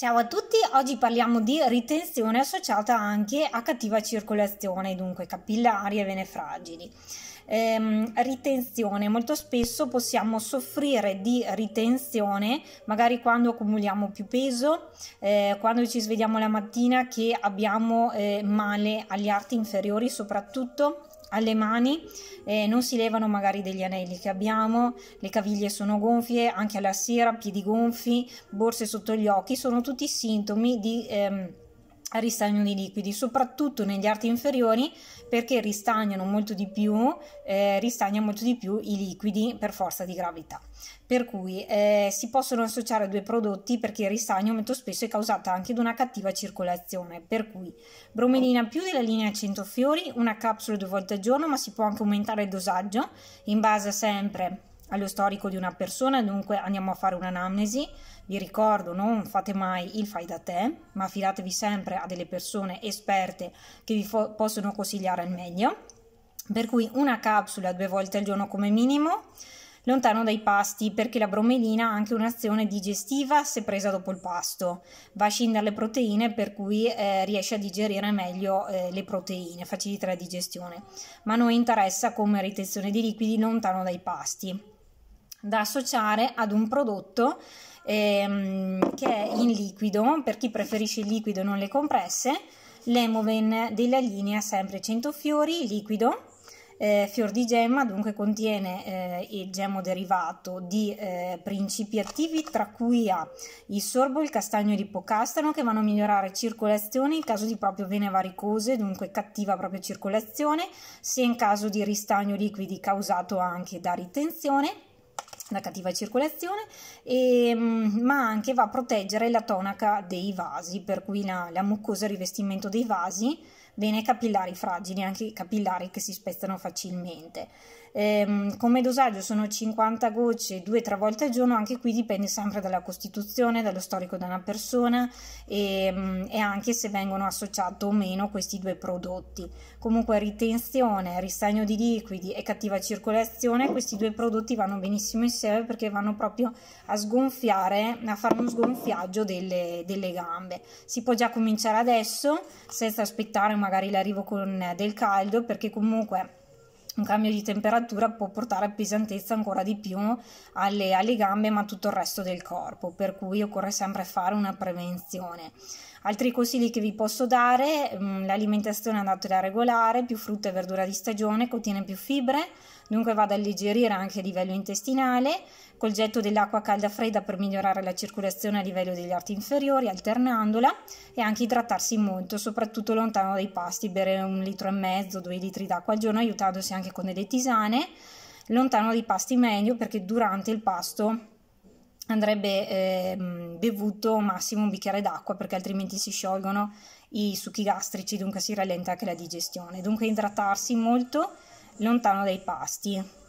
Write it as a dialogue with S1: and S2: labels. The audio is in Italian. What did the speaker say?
S1: Ciao a tutti, oggi parliamo di ritenzione associata anche a cattiva circolazione, dunque capillari e vene fragili. Ehm, ritenzione, molto spesso possiamo soffrire di ritenzione magari quando accumuliamo più peso, eh, quando ci svegliamo la mattina che abbiamo eh, male agli arti inferiori soprattutto, alle mani eh, non si levano magari degli anelli che abbiamo, le caviglie sono gonfie, anche alla sera piedi gonfi, borse sotto gli occhi, sono tutti sintomi di... Ehm, ristagno di liquidi, soprattutto negli arti inferiori perché ristagnano molto di più, eh, ristagna molto di più i liquidi per forza di gravità. Per cui eh, si possono associare due prodotti perché il ristagno molto spesso è causato anche da una cattiva circolazione. Per cui bromelina più della linea 100 fiori, una capsula due volte al giorno, ma si può anche aumentare il dosaggio in base sempre allo storico di una persona, dunque andiamo a fare un'anamnesi. Vi ricordo, non fate mai il fai da te, ma affidatevi sempre a delle persone esperte che vi possono consigliare al meglio. Per cui una capsula due volte al giorno come minimo, lontano dai pasti perché la bromelina ha anche un'azione digestiva se presa dopo il pasto, va a scindere le proteine per cui eh, riesce a digerire meglio eh, le proteine, facilita la digestione, ma a noi interessa come ritenzione di liquidi lontano dai pasti da associare ad un prodotto ehm, che è in liquido, per chi preferisce il liquido e non le compresse, l'Emoven della linea sempre 100 fiori, liquido, eh, fior di gemma, dunque contiene eh, il gemmo derivato di eh, principi attivi tra cui ha il sorbo, il castagno e ipocastano che vanno a migliorare circolazione in caso di proprio vene varicose, dunque cattiva proprio circolazione, sia in caso di ristagno liquidi causato anche da ritenzione la cattiva circolazione, e, mm, ma anche va a proteggere la tonaca dei vasi, per cui la, la mucosa e il rivestimento dei vasi bene capillari fragili, anche capillari che si spezzano facilmente. Ehm, come dosaggio sono 50 gocce 2-3 volte al giorno, anche qui dipende sempre dalla costituzione, dallo storico di una persona e, ehm, e anche se vengono associati o meno questi due prodotti. Comunque ritenzione, ristagno di liquidi e cattiva circolazione, questi due prodotti vanno benissimo insieme perché vanno proprio a sgonfiare, a fare uno sgonfiaggio delle, delle gambe. Si può già cominciare adesso senza aspettare magari magari l'arrivo con eh, del caldo perché comunque un cambio di temperatura può portare a pesantezza ancora di più alle, alle gambe ma tutto il resto del corpo per cui occorre sempre fare una prevenzione altri consigli che vi posso dare mm, l'alimentazione è andata regolare più frutta e verdura di stagione contiene più fibre dunque vado ad alleggerire anche a livello intestinale col getto dell'acqua calda fredda per migliorare la circolazione a livello degli arti inferiori, alternandola e anche idratarsi molto, soprattutto lontano dai pasti, bere un litro e mezzo, due litri d'acqua al giorno, aiutandosi anche con delle tisane. Lontano dai pasti meglio perché durante il pasto andrebbe eh, bevuto massimo un bicchiere d'acqua perché altrimenti si sciolgono i succhi gastrici, dunque si rallenta anche la digestione. Dunque idratarsi molto lontano dai pasti.